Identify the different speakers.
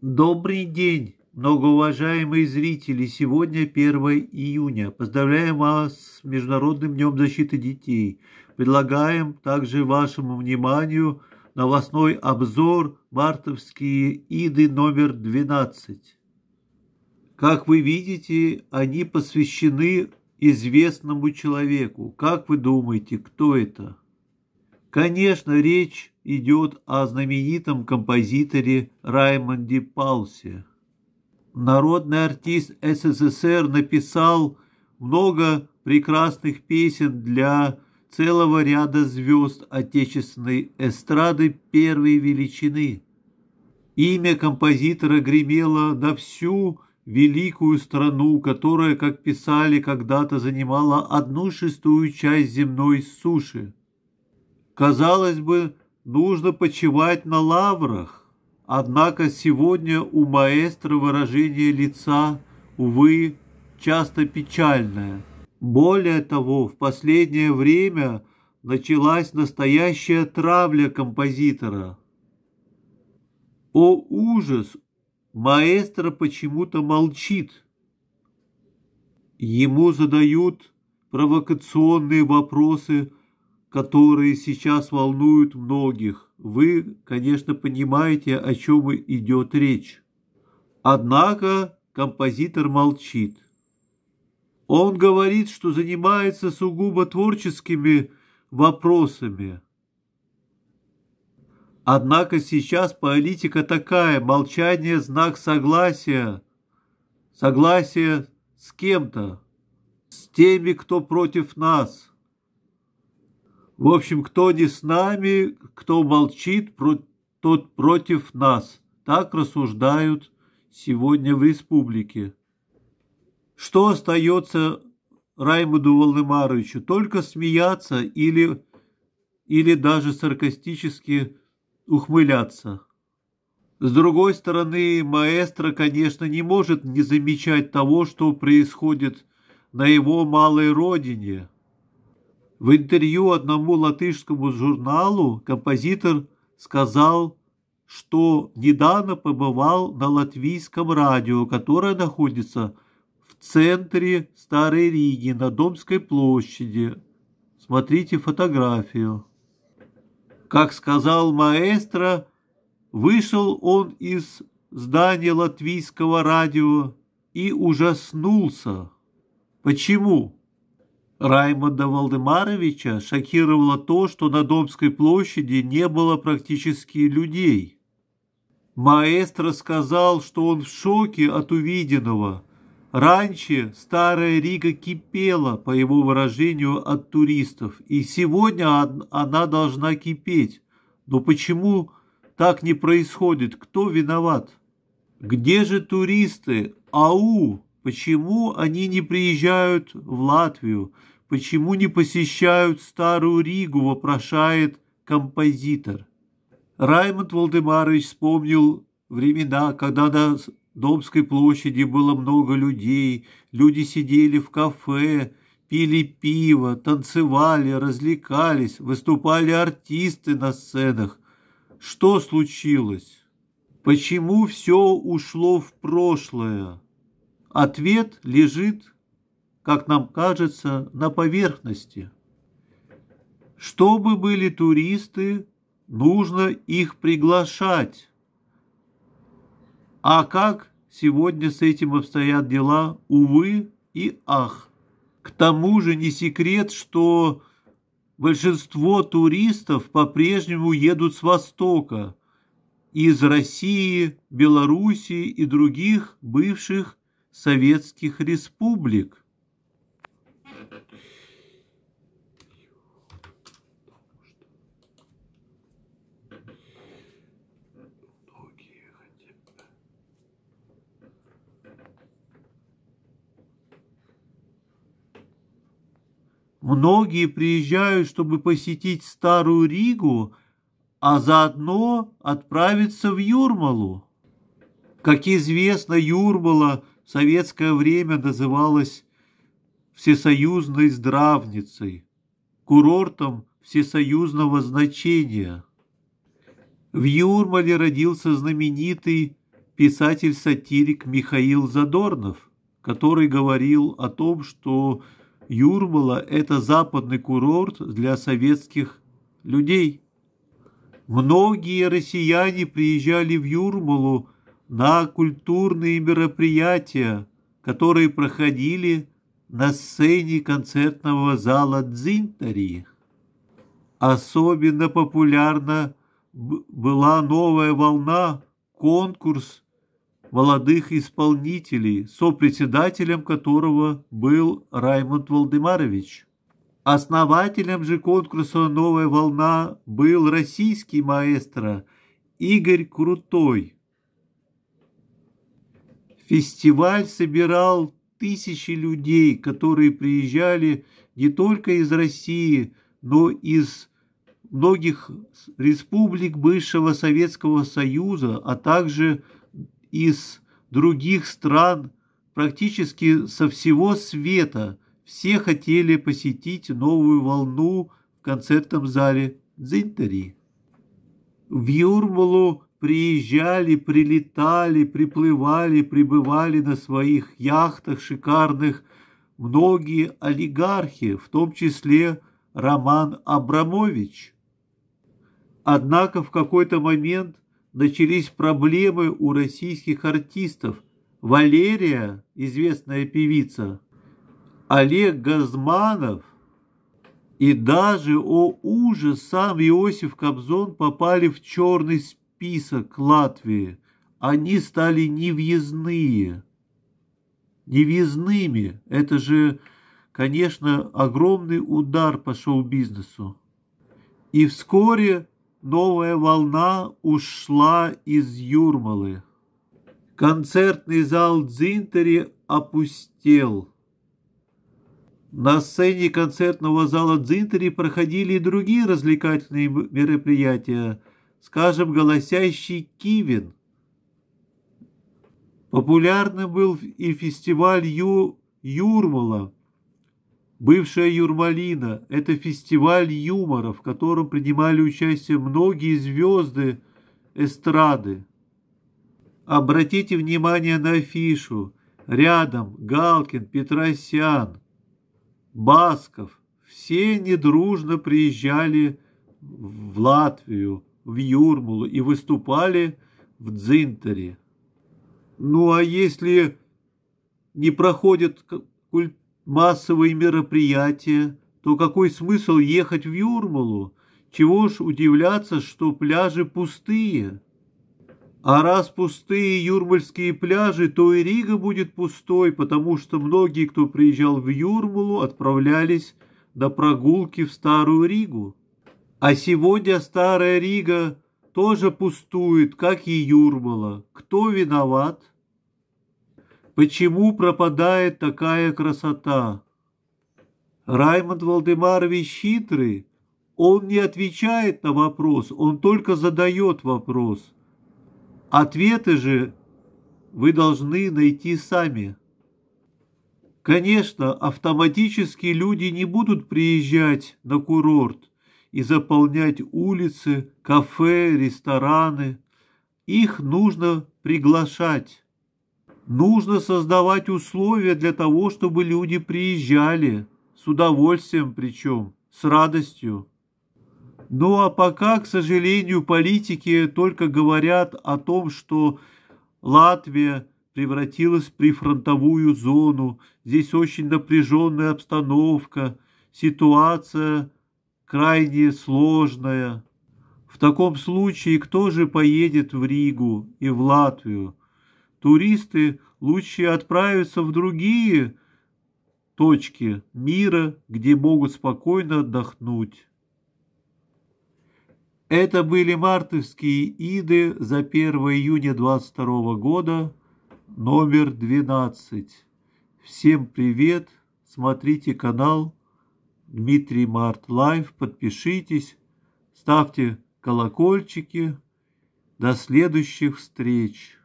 Speaker 1: Добрый день, многоуважаемые зрители! Сегодня 1 июня. Поздравляем вас с Международным днем защиты детей. Предлагаем также вашему вниманию новостной обзор «Мартовские иды номер 12». Как вы видите, они посвящены известному человеку. Как вы думаете, кто это? Конечно, речь идет о знаменитом композиторе Раймонде Палсе. Народный артист СССР написал много прекрасных песен для целого ряда звезд отечественной эстрады первой величины. Имя композитора гремело на всю великую страну, которая, как писали, когда-то занимала одну шестую часть земной суши. Казалось бы, нужно почивать на лаврах. Однако сегодня у маэстро выражение лица, увы, часто печальное. Более того, в последнее время началась настоящая травля композитора. О ужас! Маэстро почему-то молчит. Ему задают провокационные вопросы которые сейчас волнуют многих. Вы, конечно, понимаете, о чем идет речь. Однако композитор молчит. Он говорит, что занимается сугубо творческими вопросами. Однако сейчас политика такая, молчание – знак согласия, согласия с кем-то, с теми, кто против нас – в общем, кто не с нами, кто молчит, тот против нас. Так рассуждают сегодня в республике. Что остается Раймуду Волдемаровичу? Только смеяться или, или даже саркастически ухмыляться. С другой стороны, маэстро, конечно, не может не замечать того, что происходит на его малой родине – в интервью одному латышскому журналу композитор сказал, что недавно побывал на латвийском радио, которое находится в центре Старой Риги на Домской площади. Смотрите фотографию. Как сказал маэстро, вышел он из здания латвийского радио и ужаснулся. Почему? Раймонда Валдемаровича шокировало то, что на Домской площади не было практически людей. Маэстро сказал, что он в шоке от увиденного. Раньше старая Рига кипела, по его выражению, от туристов, и сегодня она должна кипеть. Но почему так не происходит? Кто виноват? Где же туристы? Ау! Почему они не приезжают в Латвию? Почему не посещают Старую Ригу, вопрошает композитор. Раймонд Валдемарович вспомнил времена, когда на Домской площади было много людей, люди сидели в кафе, пили пиво, танцевали, развлекались, выступали артисты на сценах. Что случилось? Почему все ушло в прошлое? Ответ лежит, как нам кажется, на поверхности. Чтобы были туристы, нужно их приглашать. А как сегодня с этим обстоят дела, увы и ах. К тому же не секрет, что большинство туристов по-прежнему едут с Востока, из России, Белоруссии и других бывших советских республик. Многие приезжают, чтобы посетить Старую Ригу, а заодно отправиться в Юрмалу. Как известно, Юрмала – советское время называлось всесоюзной здравницей, курортом всесоюзного значения. В Юрмале родился знаменитый писатель-сатирик Михаил Задорнов, который говорил о том, что Юрмала – это западный курорт для советских людей. Многие россияне приезжали в Юрмалу на культурные мероприятия, которые проходили на сцене концертного зала Дзинтари. Особенно популярна была новая волна конкурс молодых исполнителей, сопредседателем которого был Раймонд Валдемарович. Основателем же конкурса «Новая волна» был российский маэстро Игорь Крутой – Фестиваль собирал тысячи людей, которые приезжали не только из России, но из многих республик бывшего Советского Союза, а также из других стран, практически со всего света. Все хотели посетить новую волну в концертном зале Дзинтери. В Юрмалу приезжали, прилетали, приплывали, прибывали на своих яхтах шикарных многие олигархи, в том числе Роман Абрамович. Однако в какой-то момент начались проблемы у российских артистов. Валерия, известная певица, Олег Газманов и даже, о ужас, сам Иосиф Кобзон попали в черный список список Латвии. Они стали невъездные. Невъездными. Это же, конечно, огромный удар по шоу-бизнесу. И вскоре новая волна ушла из Юрмалы. Концертный зал Дзинтери опустел. На сцене концертного зала Дзинтери проходили и другие развлекательные мероприятия – скажем, голосящий Кивин. Популярным был и фестиваль Ю... Юрмала, бывшая Юрмалина. Это фестиваль юмора, в котором принимали участие многие звезды эстрады. Обратите внимание на афишу. Рядом Галкин, Петросян, Басков. Все недружно приезжали в Латвию в Юрмулу и выступали в Дзинтере. Ну а если не проходят массовые мероприятия, то какой смысл ехать в Юрмалу? Чего ж удивляться, что пляжи пустые? А раз пустые юрмальские пляжи, то и Рига будет пустой, потому что многие, кто приезжал в Юрмалу, отправлялись на прогулки в Старую Ригу. А сегодня старая Рига тоже пустует, как и Юрмала. Кто виноват? Почему пропадает такая красота? Раймонд Валдемарович хитрый. Он не отвечает на вопрос, он только задает вопрос. Ответы же вы должны найти сами. Конечно, автоматически люди не будут приезжать на курорт, и заполнять улицы, кафе, рестораны. Их нужно приглашать. Нужно создавать условия для того, чтобы люди приезжали, с удовольствием причем, с радостью. Ну а пока, к сожалению, политики только говорят о том, что Латвия превратилась в прифронтовую зону, здесь очень напряженная обстановка, ситуация – крайне сложная. В таком случае кто же поедет в Ригу и в Латвию? Туристы лучше отправятся в другие точки мира, где могут спокойно отдохнуть. Это были мартовские иды за 1 июня 22 года, номер 12. Всем привет, смотрите канал Дмитрий Март Лайв. Подпишитесь, ставьте колокольчики. До следующих встреч!